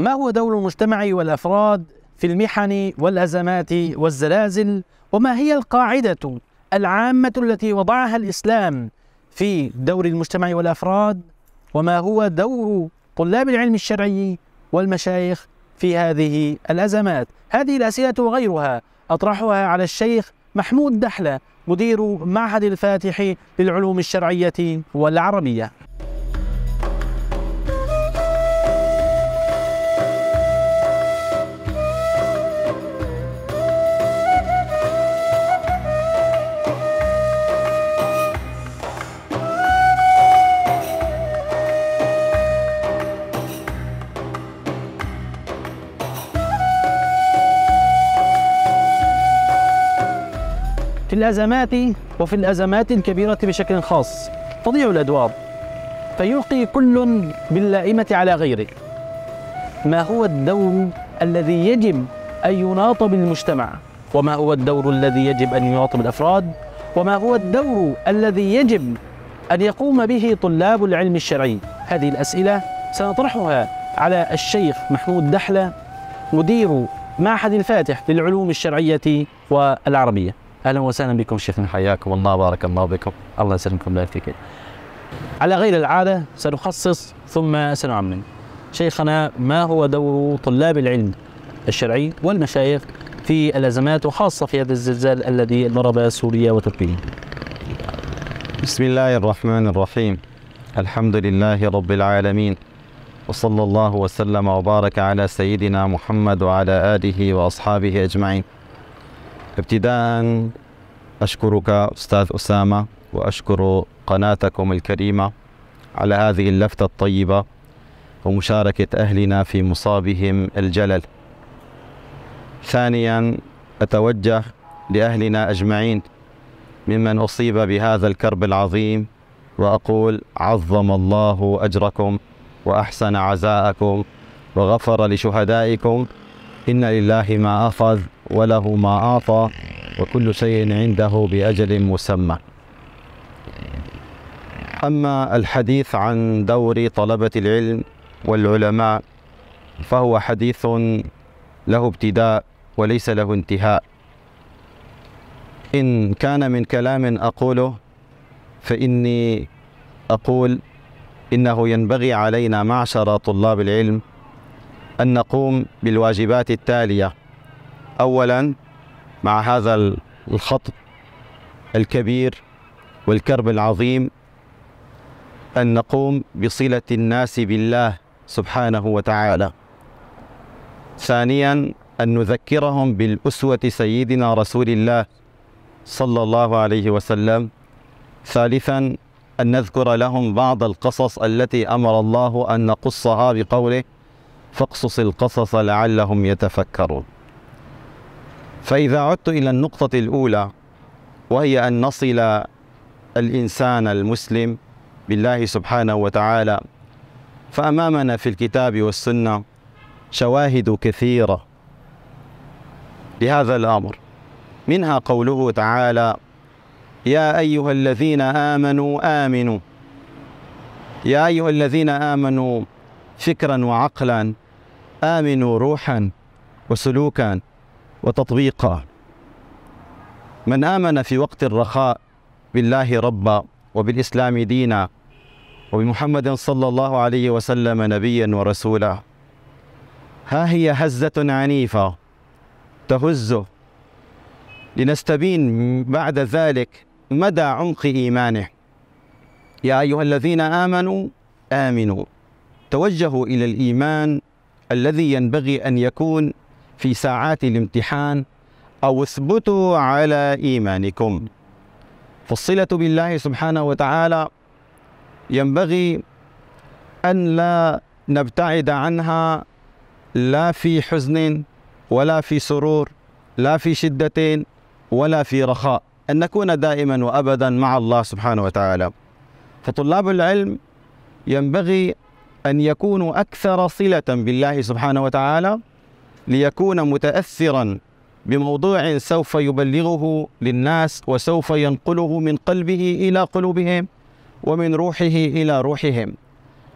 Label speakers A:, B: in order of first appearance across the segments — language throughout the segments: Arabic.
A: ما هو دور المجتمع والافراد في المحن والازمات والزلازل وما هي القاعده العامه التي وضعها الاسلام في دور المجتمع والافراد وما هو دور طلاب العلم الشرعي والمشايخ في هذه الازمات هذه الاسئله وغيرها اطرحها على الشيخ محمود دحله مدير معهد الفاتح للعلوم الشرعيه والعربيه في الأزمات وفي الأزمات الكبيرة بشكل خاص تضيع الأدوار فيلقي كل باللائمة على غيره ما هو الدور الذي يجب أن يناط بالمجتمع وما هو الدور الذي يجب أن يناط بالأفراد وما هو الدور الذي يجب أن يقوم به طلاب العلم الشرعي هذه الأسئلة سنطرحها على الشيخ محمود دحلة مدير معهد الفاتح للعلوم الشرعية والعربية اهلا وسهلا بكم شيخنا حياكم الله بارك الله بكم الله يسلمكم الله يفيك على غير العاده سنخصص ثم سنعمم شيخنا ما هو دور طلاب العلم الشرعي والمشايخ في الازمات وخاصه في هذا الزلزال الذي ضرب سوريا وتركيا بسم الله الرحمن
B: الرحيم الحمد لله رب العالمين وصلى الله وسلم وبارك على سيدنا محمد وعلى اله واصحابه اجمعين ابتداء أشكرك أستاذ أسامة وأشكر قناتكم الكريمة على هذه اللفتة الطيبة ومشاركة أهلنا في مصابهم الجلل ثانيا أتوجه لأهلنا أجمعين ممن أصيب بهذا الكرب العظيم وأقول عظم الله أجركم وأحسن عزاءكم وغفر لشهدائكم إن لله ما أخذ وله ما أعطى وكل شيء عنده بأجل مسمى أما الحديث عن دور طلبة العلم والعلماء فهو حديث له ابتداء وليس له انتهاء إن كان من كلام أقوله فإني أقول إنه ينبغي علينا معشر طلاب العلم أن نقوم بالواجبات التالية أولا مع هذا الخطب الكبير والكرب العظيم أن نقوم بصلة الناس بالله سبحانه وتعالى ثانيا أن نذكرهم بالأسوة سيدنا رسول الله صلى الله عليه وسلم ثالثا أن نذكر لهم بعض القصص التي أمر الله أن نقصها بقوله فاقصص القصص لعلهم يتفكرون فإذا عدت إلى النقطة الأولى وهي أن نصل الإنسان المسلم بالله سبحانه وتعالى فأمامنا في الكتاب والسنة شواهد كثيرة لهذا الأمر منها قوله تعالى يا أيها الذين آمنوا آمنوا يا أيها الذين آمنوا فكرا وعقلا آمنوا روحا وسلوكا وتطبيقا من آمن في وقت الرخاء بالله ربا وبالإسلام دينا وبمحمد صلى الله عليه وسلم نبيا ورسولا ها هي هزة عنيفة تهزه لنستبين بعد ذلك مدى عمق إيمانه يا أيها الذين آمنوا آمنوا توجهوا إلى الإيمان الذي ينبغي أن يكون في ساعات الامتحان أو اثبتوا على إيمانكم فالصلة بالله سبحانه وتعالى ينبغي أن لا نبتعد عنها لا في حزن ولا في سرور لا في شدة ولا في رخاء أن نكون دائما وأبدا مع الله سبحانه وتعالى فطلاب العلم ينبغي أن يكونوا أكثر صلة بالله سبحانه وتعالى ليكون متأثرا بموضوع سوف يبلغه للناس وسوف ينقله من قلبه إلى قلوبهم ومن روحه إلى روحهم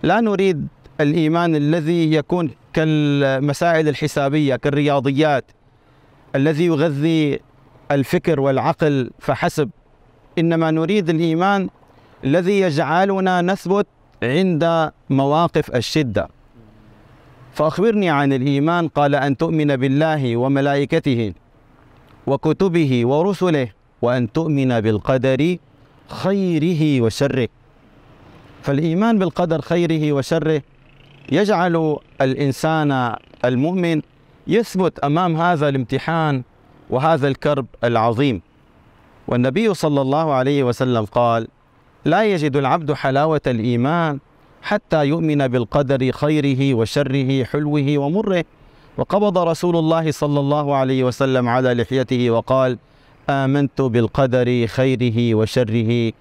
B: لا نريد الإيمان الذي يكون كالمسائل الحسابية كالرياضيات الذي يغذي الفكر والعقل فحسب إنما نريد الإيمان الذي يجعلنا نثبت عند مواقف الشدة فأخبرني عن الإيمان قال أن تؤمن بالله وملائكته وكتبه ورسله وأن تؤمن بالقدر خيره وشره فالإيمان بالقدر خيره وشره يجعل الإنسان المؤمن يثبت أمام هذا الامتحان وهذا الكرب العظيم والنبي صلى الله عليه وسلم قال لا يجد العبد حلاوة الإيمان حتى يؤمن بالقدر خيره وشره حلوه ومره وقبض رسول الله صلى الله عليه وسلم على لحيته وقال آمنت بالقدر خيره وشره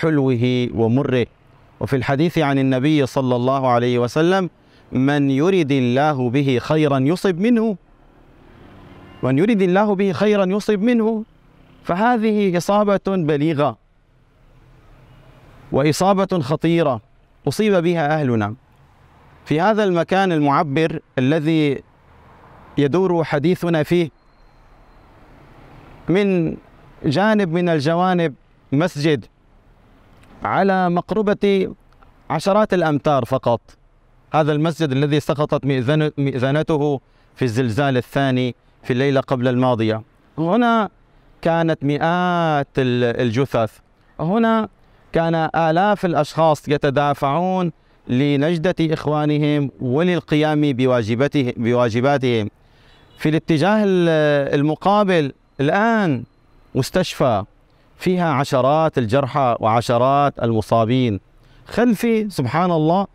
B: حلوه ومره وفي الحديث عن النبي صلى الله عليه وسلم من يرد الله به خيرا يصب منه من يرد الله به خيرا يصب منه فهذه إصابة بليغة وإصابة خطيرة أصيب بها أهلنا في هذا المكان المعبر الذي يدور حديثنا فيه من جانب من الجوانب مسجد على مقربة عشرات الأمتار فقط هذا المسجد الذي سقطت مئذنته في الزلزال الثاني في الليلة قبل الماضية هنا كانت مئات الجثث هنا كان آلاف الأشخاص يتدافعون لنجدة إخوانهم وللقيام بواجبته بواجباتهم في الاتجاه المقابل الآن مستشفى فيها عشرات الجرحى وعشرات المصابين خلفي سبحان الله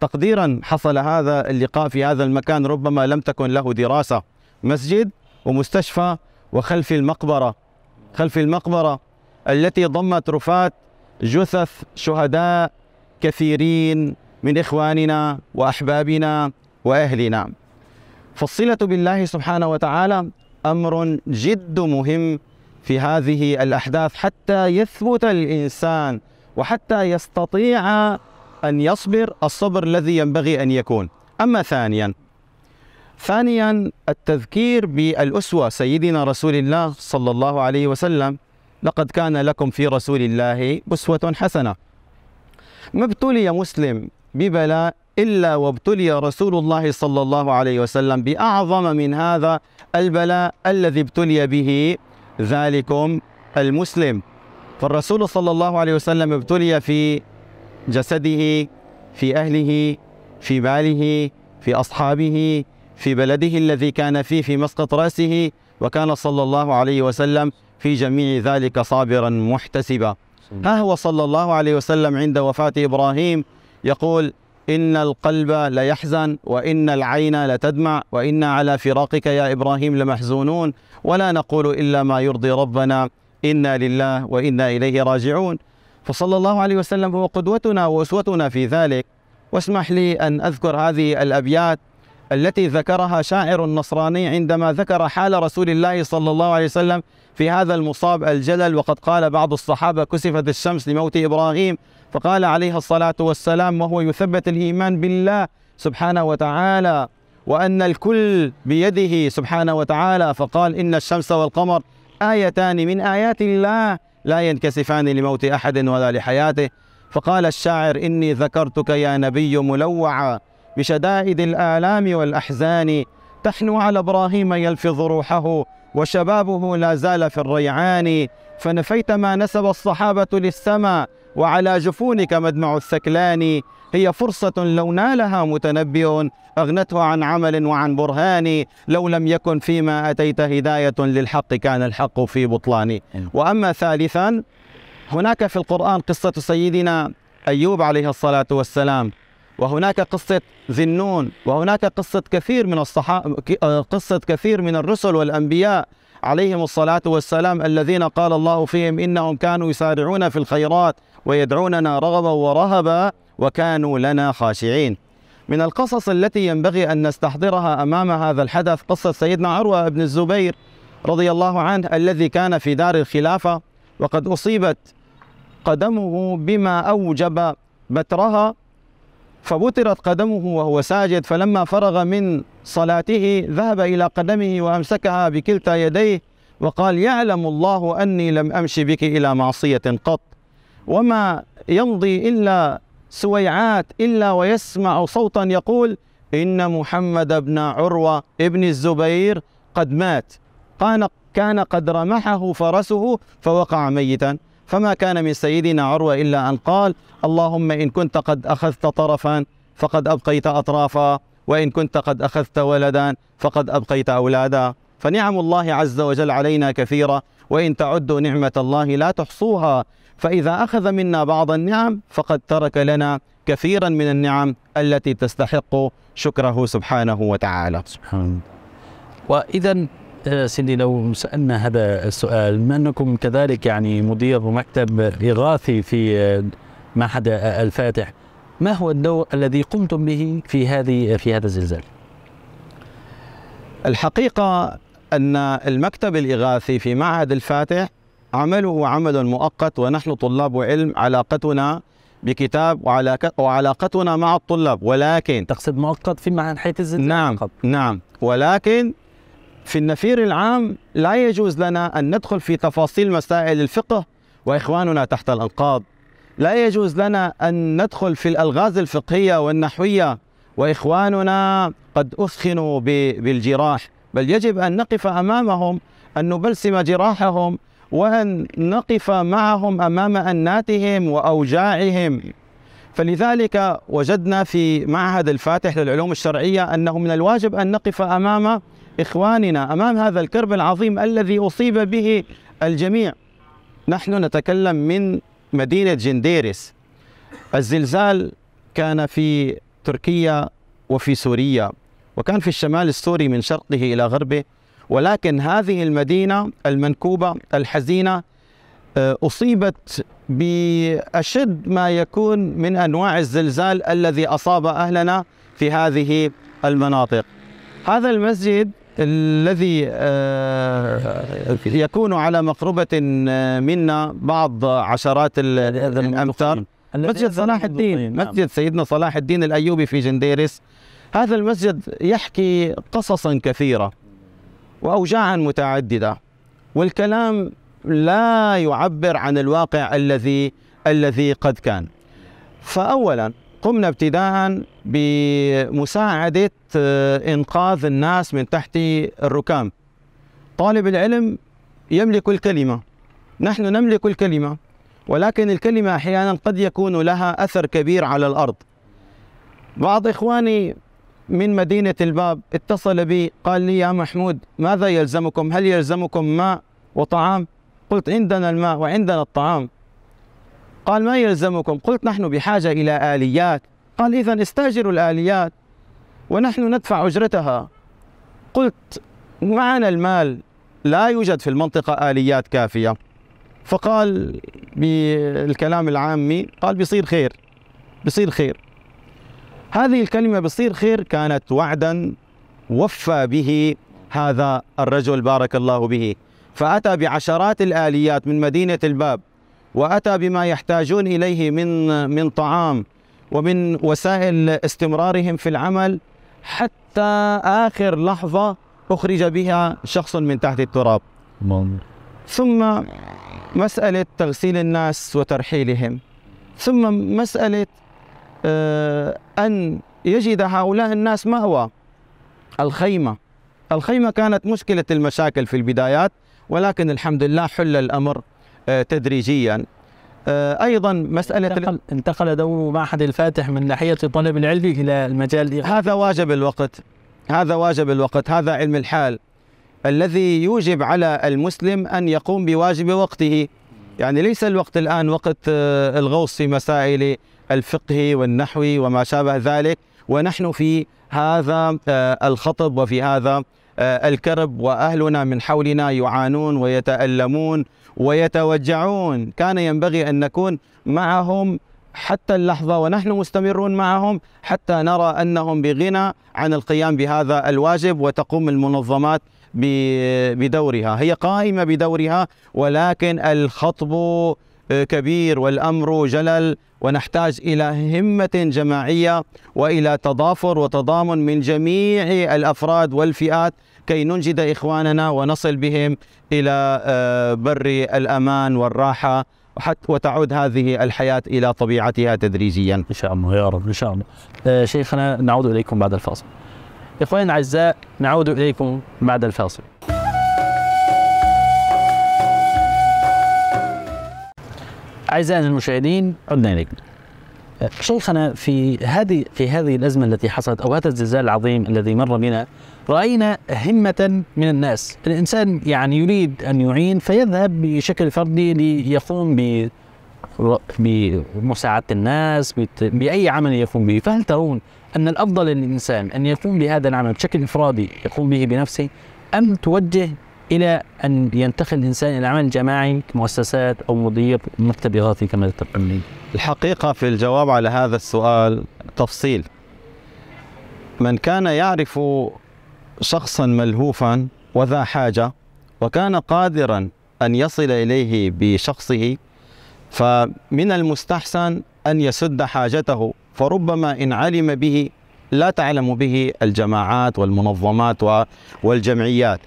B: تقديرا حصل هذا اللقاء في هذا المكان ربما لم تكن له دراسة مسجد ومستشفى وخلفي المقبرة خلف المقبرة التي ضمت رفات جثث شهداء كثيرين من إخواننا وأحبابنا وأهلنا فالصلة بالله سبحانه وتعالى أمر جد مهم في هذه الأحداث حتى يثبت الإنسان وحتى يستطيع أن يصبر الصبر الذي ينبغي أن يكون أما ثانيا ثانيا التذكير بالأسوة سيدنا رسول الله صلى الله عليه وسلم لقد كان لكم في رسول الله أسوة حسنة ما ابتلي مسلم ببلاء إلا وابتلي رسول الله صلى الله عليه وسلم بأعظم من هذا البلاء الذي ابتلي به ذلكم المسلم فالرسول صلى الله عليه وسلم ابتلي في جسده في أهله في باله في أصحابه في بلده الذي كان فيه في مسقط رأسه وكان صلى الله عليه وسلم في جميع ذلك صابرا محتسبا ها هو صلى الله عليه وسلم عند وفاة إبراهيم يقول إن القلب ليحزن وإن العين لتدمع وإنا على فراقك يا إبراهيم لمحزونون ولا نقول إلا ما يرضي ربنا إنا لله وإنا إليه راجعون فصلى الله عليه وسلم هو قدوتنا وأسوتنا في ذلك واسمح لي أن أذكر هذه الأبيات التي ذكرها شاعر نصراني عندما ذكر حال رسول الله صلى الله عليه وسلم في هذا المصاب الجلل وقد قال بعض الصحابة كسفت الشمس لموت إبراهيم فقال عليه الصلاة والسلام وهو يثبت الإيمان بالله سبحانه وتعالى وأن الكل بيده سبحانه وتعالى فقال إن الشمس والقمر آيتان من آيات الله لا ينكسفان لموت أحد ولا لحياته فقال الشاعر إني ذكرتك يا نبي ملوعا بشدائد الآلام والأحزان تحنو على إبراهيم يلفظ روحه وشبابه لا زال في الريعان فنفيت ما نسب الصحابة للسماء وعلى جفونك مدمع الثكلان هي فرصة لو نالها متنبئ أغنته عن عمل وعن برهان لو لم يكن فيما أتيت هداية للحق كان الحق في بطلان إيه. وأما ثالثا هناك في القرآن قصة سيدنا أيوب عليه الصلاة والسلام وهناك قصة ذنون وهناك قصة كثير من الصحابة قصة كثير من الرسل والأنبياء عليهم الصلاة والسلام الذين قال الله فيهم إنهم كانوا يسارعون في الخيرات ويدعوننا رغبا ورهبا وكانوا لنا خاشعين من القصص التي ينبغي أن نستحضرها أمام هذا الحدث قصة سيدنا عروة بن الزبير رضي الله عنه الذي كان في دار الخلافة وقد أصيبت قدمه بما أوجب بترها فبترت قدمه وهو ساجد فلما فرغ من صلاته ذهب إلى قدمه وأمسكها بكلتا يديه وقال يعلم الله أني لم أمشي بك إلى معصية قط وما يمضي إلا سويعات إلا ويسمع صوتا يقول إن محمد بن عروة ابن الزبير قد مات قال كان قد رمحه فرسه فوقع ميتا فما كان من سيدنا عروة إلا أن قال اللهم إن كنت قد أخذت طرفا فقد أبقيت أطرافا وإن كنت قد أخذت ولدا فقد أبقيت أولادا فنعم الله عز وجل علينا كثيرة وإن تعدوا نعمة الله لا تحصوها فإذا أخذ منا بعض النعم فقد ترك لنا كثيرا من النعم التي تستحق شكره سبحانه وتعالى
A: سبحان وإذا آه، سيدي لو سألنا هذا السؤال ما أنكم كذلك يعني مدير مكتب إغاثي في آه، معهد الفاتح ما هو الدور الذي قمتم به في هذه في هذا الزلزال؟ الحقيقه ان المكتب الاغاثي في معهد الفاتح
B: عمله عمل مؤقت ونحن طلاب علم علاقتنا بكتاب وعلاقتنا مع الطلاب ولكن تقصد مؤقت في معنى حيث الزلزال نعم مؤقت. نعم ولكن في النفير العام لا يجوز لنا ان ندخل في تفاصيل مسائل الفقه واخواننا تحت الانقاض لا يجوز لنا أن ندخل في الألغاز الفقهية والنحوية وإخواننا قد أثخنوا بالجراح بل يجب أن نقف أمامهم أن نبلسم جراحهم وأن نقف معهم أمام أناتهم وأوجاعهم فلذلك وجدنا في معهد الفاتح للعلوم الشرعية أنه من الواجب أن نقف أمام إخواننا أمام هذا الكرب العظيم الذي أصيب به الجميع نحن نتكلم من مدينة جنديرس الزلزال كان في تركيا وفي سوريا وكان في الشمال السوري من شرقه إلى غربه ولكن هذه المدينة المنكوبة الحزينة آه، أصيبت بأشد ما يكون من أنواع الزلزال الذي أصاب أهلنا في هذه المناطق هذا المسجد الذي آه، يكون على مقربة آه، منا بعض عشرات الأمتار مسجد صلاح الدين نعم. مسجد سيدنا صلاح الدين الأيوبي في جنديرس هذا المسجد يحكي قصصا كثيرة وأوجاعا متعددة والكلام لا يعبر عن الواقع الذي الذي قد كان فأولا قمنا ابتداء بمساعدة آه، إنقاذ الناس من تحت الركام طالب العلم يملك الكلمة نحن نملك الكلمة ولكن الكلمة أحيانا قد يكون لها أثر كبير على الأرض بعض إخواني من مدينة الباب اتصل بي قال لي يا محمود ماذا يلزمكم هل يلزمكم ماء وطعام قلت عندنا الماء وعندنا الطعام قال ما يلزمكم قلت نحن بحاجة إلى آليات قال إذا استأجروا الآليات ونحن ندفع أجرتها قلت معنا المال لا يوجد في المنطقة آليات كافية فقال بالكلام العامي قال بصير خير بصير خير هذه الكلمة بصير خير كانت وعدا وفى به هذا الرجل بارك الله به فأتى بعشرات الآليات من مدينة الباب وأتى بما يحتاجون إليه من من طعام ومن وسائل استمرارهم في العمل حتى آخر لحظة أخرج بها شخص من تحت التراب ثم مسألة تغسيل الناس وترحيلهم ثم مسألة آه، أن يجد هؤلاء الناس مأوى الخيمة الخيمة كانت مشكلة المشاكل في البدايات ولكن الحمد لله حل الأمر آه، تدريجيا آه، ايضا مساله انتقل, انتقل دور معهد الفاتح من ناحيه الطالب العلمي الى المجال هذا واجب الوقت هذا واجب الوقت هذا علم الحال الذي يوجب على المسلم ان يقوم بواجب وقته يعني ليس الوقت الان وقت آه، الغوص في مسائل الفقه والنحو وما شابه ذلك ونحن في هذا الخطب وفي هذا آه، الكرب وأهلنا من حولنا يعانون ويتألمون ويتوجعون كان ينبغي أن نكون معهم حتى اللحظة ونحن مستمرون معهم حتى نرى أنهم بغنى عن القيام بهذا الواجب وتقوم المنظمات بدورها هي قائمة بدورها ولكن الخطب آه، كبير والأمر جلل ونحتاج الى همه جماعيه والى تضافر وتضامن من جميع الافراد والفئات كي ننجد اخواننا ونصل بهم الى آه، بر
A: الامان والراحه وحتى وتعود هذه الحياه الى طبيعتها تدريجيا. ان شاء الله يا رب ان شاء الله. آه، شيخنا نعود اليكم بعد الفاصل. اخواننا الاعزاء نعود اليكم بعد الفاصل. أعزائنا المشاهدين عدنا إليكم شيخنا في هذه في هذه الأزمة التي حصلت أو هذا الزلزال العظيم الذي مر بنا رأينا همة من الناس الإنسان يعني يريد أن يعين فيذهب بشكل فردي ليقوم ب بمساعدة الناس بأي عمل يقوم به فهل ترون أن الأفضل للإنسان أن يقوم بهذا العمل بشكل إفرادي يقوم به بنفسه أم توجه الى ان ينتقل الانسان الى العمل الجماعي مؤسسات او مدير مكتب اغاثي كما ذكرت الحقيقه في الجواب على هذا السؤال تفصيل من كان يعرف
B: شخصا ملهوفا وذا حاجه وكان قادرا ان يصل اليه بشخصه فمن المستحسن ان يسد حاجته فربما ان علم به لا تعلم به الجماعات والمنظمات والجمعيات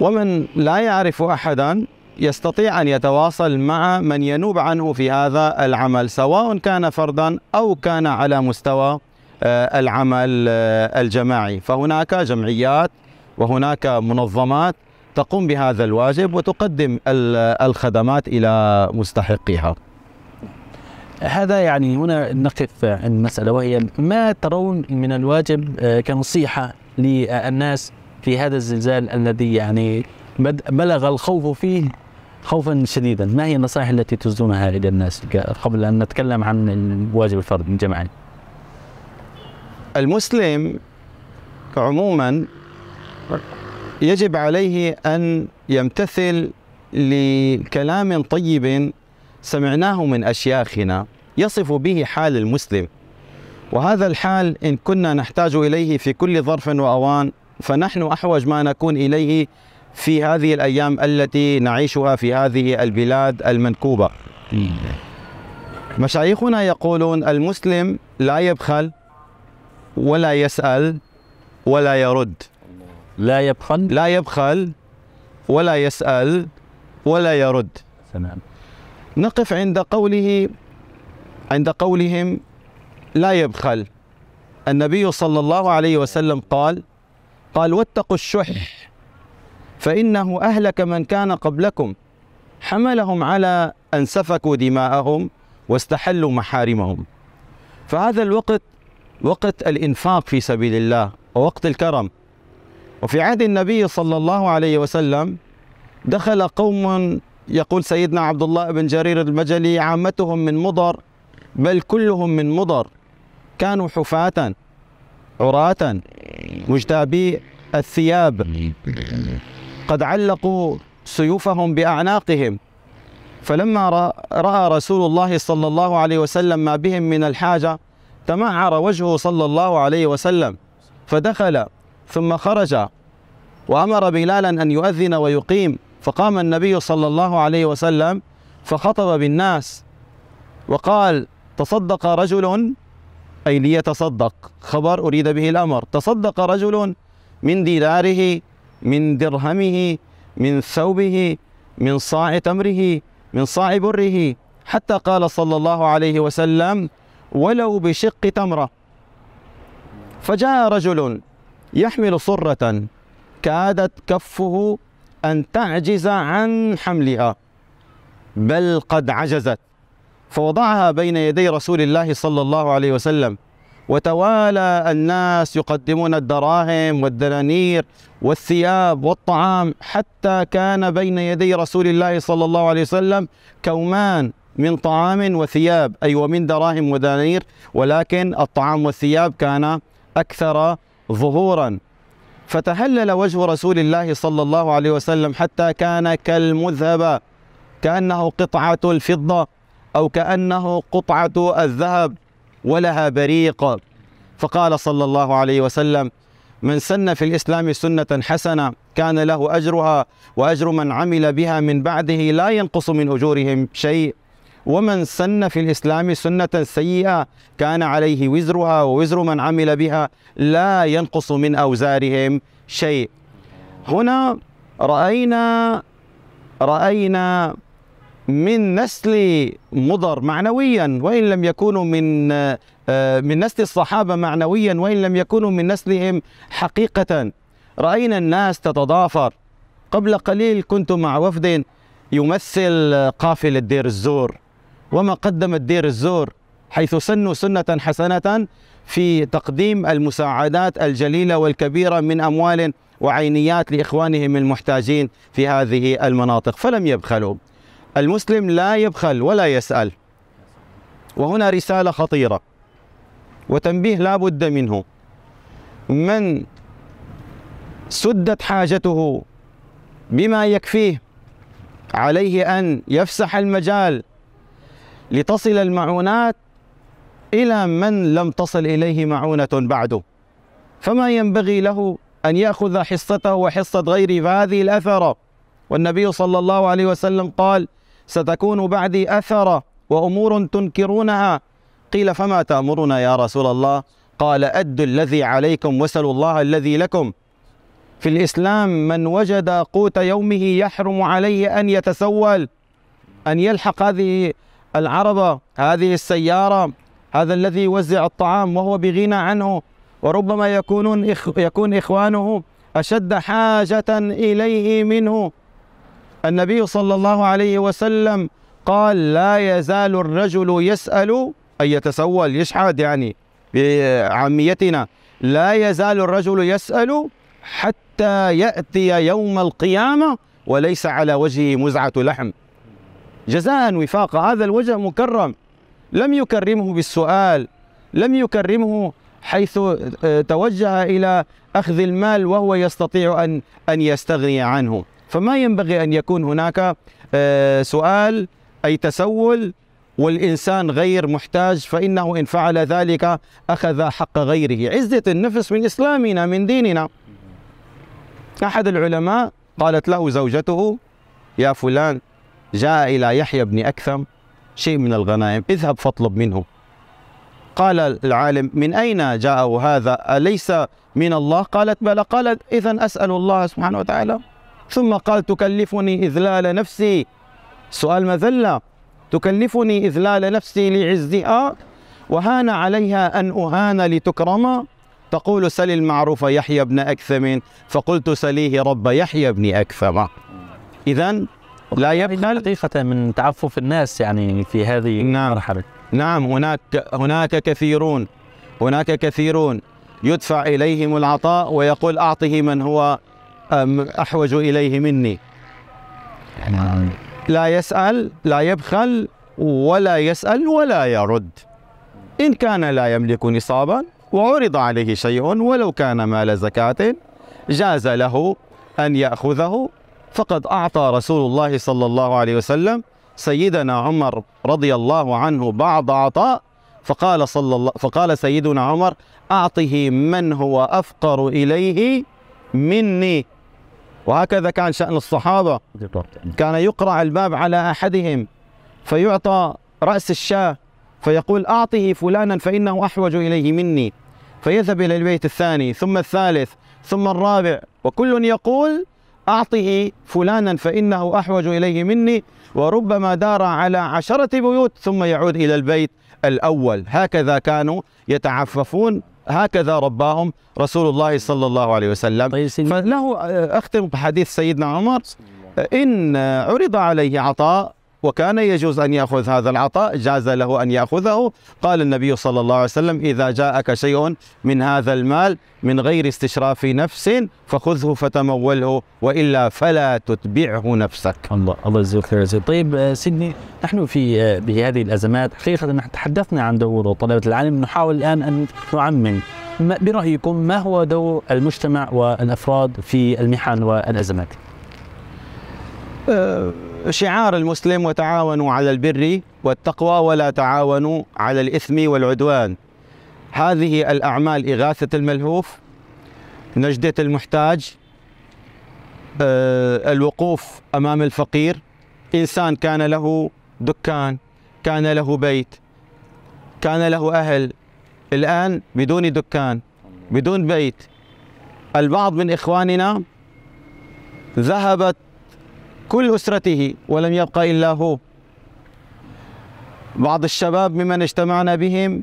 B: ومن لا يعرف أحدا يستطيع أن يتواصل مع من ينوب عنه في هذا العمل سواء كان فردا أو كان على مستوى آه، العمل آه، الجماعي فهناك جمعيات وهناك منظمات تقوم بهذا الواجب وتقدم الخدمات إلى مستحقيها
A: هذا يعني هنا نقف عند مسألة وهي ما ترون من الواجب آه، كنصيحة للناس في هذا الزلزال الذي يعني بلغ الخوف فيه خوفا شديدا ما هي النصائح التي تزدونها الى الناس قبل ان نتكلم عن الواجب الفردي الجماعي
B: المسلم عموما يجب عليه ان يمتثل لكلام طيب سمعناه من اشياخنا يصف به حال المسلم وهذا الحال ان كنا نحتاج اليه في كل ظرف واوان فنحن احوج ما نكون اليه في هذه الايام التي نعيشها في هذه البلاد المنكوبه. مشايخنا يقولون المسلم لا يبخل ولا يسال ولا يرد. لا يبخل؟ لا يبخل ولا يسال ولا يرد. تمام. نقف عند قوله عند قولهم لا يبخل. النبي صلى الله عليه وسلم قال: قال واتقوا الشح فإنه أهلك من كان قبلكم حملهم على أن سفكوا دماءهم واستحلوا محارمهم فهذا الوقت وقت الإنفاق في سبيل الله ووقت الكرم وفي عهد النبي صلى الله عليه وسلم دخل قوم يقول سيدنا عبد الله بن جرير المجلي عامتهم من مضر بل كلهم من مضر كانوا حفاة عراة مجتابي الثياب قد علقوا سيوفهم بأعناقهم فلما رأى رسول الله صلى الله عليه وسلم ما بهم من الحاجة تمعر وجهه صلى الله عليه وسلم فدخل ثم خرج وأمر بلالا أن يؤذن ويقيم فقام النبي صلى الله عليه وسلم فخطب بالناس وقال تصدق رجل أي ليتصدق خبر أريد به الأمر تصدق رجل من ديناره من درهمه من ثوبه من صاع تمره من صاع بره حتى قال صلى الله عليه وسلم ولو بشق تمرة فجاء رجل يحمل صرة كادت كفه أن تعجز عن حملها بل قد عجزت فوضعها بين يدي رسول الله صلى الله عليه وسلم وتوالى الناس يقدمون الدراهم والدنانير والثياب والطعام حتى كان بين يدي رسول الله صلى الله عليه وسلم كومان من طعام وثياب أي ومن دراهم ودنانير ولكن الطعام والثياب كان أكثر ظهورا فتهلل وجه رسول الله صلى الله عليه وسلم حتى كان كالمذهب كأنه قطعة الفضة أو كأنه قطعة الذهب ولها بريق فقال صلى الله عليه وسلم من سن في الإسلام سنة حسنة كان له أجرها وأجر من عمل بها من بعده لا ينقص من أجورهم شيء ومن سن في الإسلام سنة سيئة كان عليه وزرها ووزر من عمل بها لا ينقص من أوزارهم شيء هنا رأينا رأينا من نسل مضر معنويا وان لم يكونوا من آه، من نسل الصحابه معنويا وان لم يكونوا من نسلهم حقيقه راينا الناس تتضافر قبل قليل كنت مع وفد يمثل قافله دير الزور وما قدمت دير الزور حيث سنوا سنه حسنه في تقديم المساعدات الجليله والكبيره من اموال وعينيات لاخوانهم المحتاجين في هذه المناطق فلم يبخلوا المسلم لا يبخل ولا يسأل وهنا رسالة خطيرة وتنبيه لا بد منه من سدت حاجته بما يكفيه عليه أن يفسح المجال لتصل المعونات إلى من لم تصل إليه معونة بعده فما ينبغي له أن يأخذ حصته وحصة غيره فهذه الأثرة والنبي صلى الله عليه وسلم قال ستكون بعدي أثرا وأمور تنكرونها قيل فما تأمرنا يا رسول الله قال أدوا الذي عليكم وسلوا الله الذي لكم في الإسلام من وجد قوت يومه يحرم عليه أن يتسول أن يلحق هذه العربة هذه السيارة هذا الذي يوزع الطعام وهو بغنى عنه وربما يكونون يكون إخوانه أشد حاجة إليه منه النبي صلى الله عليه وسلم قال لا يزال الرجل يسأل أي يتسول يشحاد يعني بعاميتنا لا يزال الرجل يسأل حتى يأتي يوم القيامة وليس على وجهه مزعة لحم جزاء وفاق هذا الوجه مكرم لم يكرمه بالسؤال لم يكرمه حيث آه، توجه إلى أخذ المال وهو يستطيع أن أن يستغني عنه فما ينبغي أن يكون هناك آه، سؤال أي تسول والإنسان غير محتاج فإنه إن فعل ذلك أخذ حق غيره عزة النفس من إسلامنا من ديننا أحد العلماء قالت له زوجته يا فلان جاء إلى يحيى بن أكثم شيء من الغنائم اذهب فاطلب منه قال العالم من أين جاءه هذا أليس من الله قالت بلى قالت إذا أسأل الله سبحانه وتعالى ثم قال تكلفني إذلال نفسي سؤال مذلة تكلفني إذلال نفسي لعزها وهان عليها أن أهان لتكرم تقول سل المعروف يحيى بن أكثم فقلت سليه رب يحيى بن أكثم إذا لا يبخل حقيقة من تعفف الناس يعني في هذه نعم. المرحلة نعم نعم هناك هناك كثيرون هناك كثيرون يدفع إليهم العطاء ويقول أعطه من هو أحوج إليه مني يعني لا يسأل لا يبخل ولا يسأل ولا يرد إن كان لا يملك نصابا وعرض عليه شيء ولو كان مال زكاة جاز له أن يأخذه فقد أعطى رسول الله صلى الله عليه وسلم سيدنا عمر رضي الله عنه بعض عطاء فقال صلى الله فقال سيدنا عمر أعطه من هو أفقر إليه مني وهكذا كان شأن الصحابة كان يقرع الباب على أحدهم فيعطى رأس الشاة فيقول أعطه فلانا فإنه أحوج إليه مني فيذهب إلى البيت الثاني ثم الثالث ثم الرابع وكل يقول أعطه فلانا فإنه أحوج إليه مني وربما دار على عشرة بيوت ثم يعود إلى البيت الأول هكذا كانوا يتعففون هكذا رباهم رسول الله صلى الله عليه وسلم طيب فله آه، أختم بحديث سيدنا عمر إن عرض عليه عطاء وكان يجوز أن يأخذ هذا العطاء جاز له أن يأخذه قال النبي صلى الله عليه وسلم إذا جاءك شيء من هذا المال من غير استشراف
A: نفس فخذه فتموله وإلا فلا تتبعه نفسك الله الله يجزيك خير طيب آه، سيدني نحن في آه، بهذه الأزمات حقيقة نحن تحدثنا عن دور طلبة العلم نحاول الآن أن نعمم برأيكم ما هو دور المجتمع والأفراد في المحن والأزمات؟
B: أه شعار المسلم وتعاونوا على البر والتقوى ولا تعاونوا على الإثم والعدوان هذه الأعمال إغاثة الملهوف نجدة المحتاج آه، الوقوف أمام الفقير إنسان كان له دكان كان له بيت كان له أهل الآن بدون دكان بدون بيت البعض من إخواننا ذهبت كل أسرته ولم يبقى إلا هو بعض الشباب ممن اجتمعنا بهم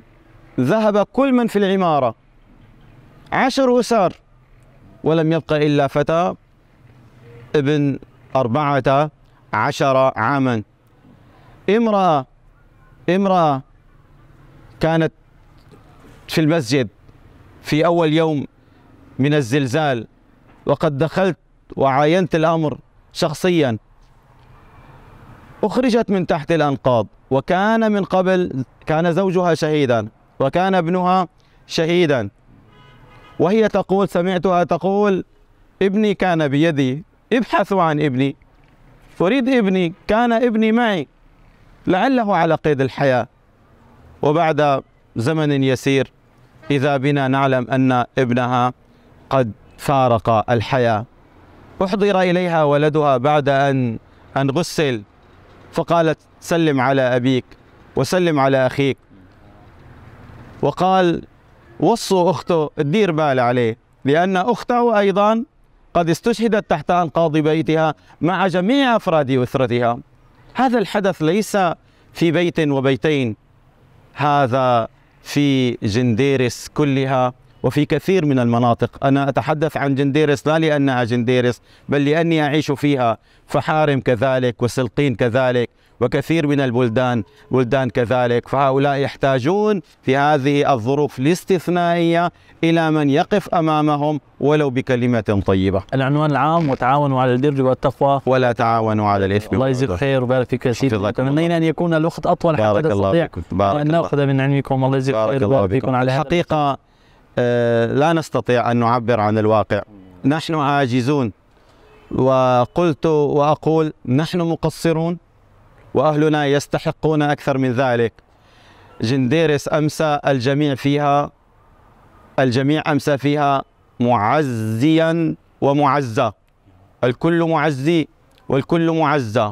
B: ذهب كل من في العمارة عشر أسر ولم يبقى إلا فتى ابن أربعة عشر عاما امرأة امرأة كانت في المسجد في أول يوم من الزلزال وقد دخلت وعاينت الأمر شخصيا أخرجت من تحت الأنقاض وكان من قبل كان زوجها شهيدا وكان ابنها شهيدا وهي تقول سمعتها تقول ابني كان بيدي ابحثوا عن ابني أريد ابني كان ابني معي لعله على قيد الحياة وبعد زمن يسير إذا بنا نعلم أن ابنها قد فارق الحياة أحضر إليها ولدها بعد أن أن غسل فقالت سلم على أبيك وسلم على أخيك وقال وصوا أخته تدير بال عليه لأن أخته أيضا قد استشهدت تحت أنقاض بيتها مع جميع أفراد أسرتها هذا الحدث ليس في بيت وبيتين هذا في جنديرس كلها وفي كثير من المناطق أنا أتحدث عن جنديرس لا لأنها جنديرس بل لأني أعيش فيها فحارم كذلك وسلقين كذلك وكثير من البلدان بلدان كذلك فهؤلاء يحتاجون في هذه الظروف الاستثنائية إلى من يقف أمامهم ولو بكلمة طيبة
A: العنوان العام وتعاونوا على البر والتقوى ولا تعاونوا على الإثم الله يجزيك خير ويبارك فيك كثير تمنينا أن يكون الوقت أطول حتى نستطيع أن نأخذ من علمكم الله يجزيك خير وبارك فيكم على حقيقة آه، لا نستطيع أن نعبر عن الواقع
B: نحن عاجزون وقلت وأقول نحن مقصرون وأهلنا يستحقون أكثر من ذلك جنديرس أمسى الجميع فيها الجميع أمسى فيها معزيا ومعزى الكل معزي والكل معزى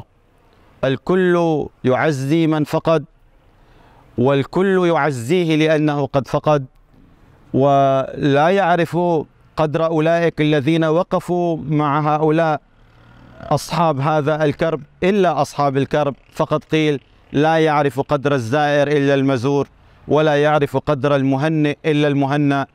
B: الكل يعزي من فقد والكل يعزيه لأنه قد فقد ولا يعرف قدر أولئك الذين وقفوا مع هؤلاء أصحاب هذا الكرب إلا أصحاب الكرب فقد قيل لا يعرف قدر الزائر إلا المزور ولا يعرف قدر المهنئ إلا المهنأ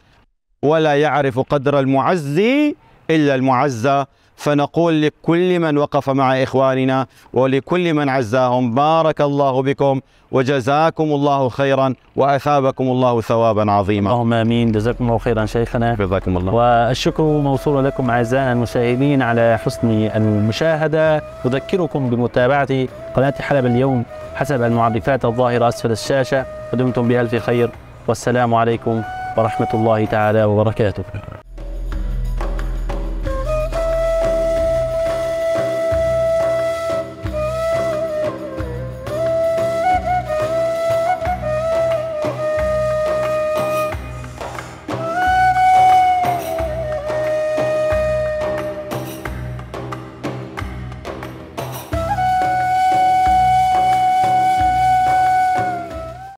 B: ولا يعرف قدر المعزي إلا المعزى فنقول لكل من وقف مع إخواننا ولكل من عزاهم بارك الله بكم وجزاكم الله خيرا وأثابكم
A: الله ثوابا عظيما اللهم آمين جزاكم الله خيرا شيخنا جزاكم الله والشكر موصول لكم أعزائنا المشاهدين على حسن المشاهدة نذكركم بمتابعة قناة حلب اليوم حسب المعرفات الظاهرة أسفل الشاشة ودمتم بألف خير والسلام عليكم ورحمة الله تعالى وبركاته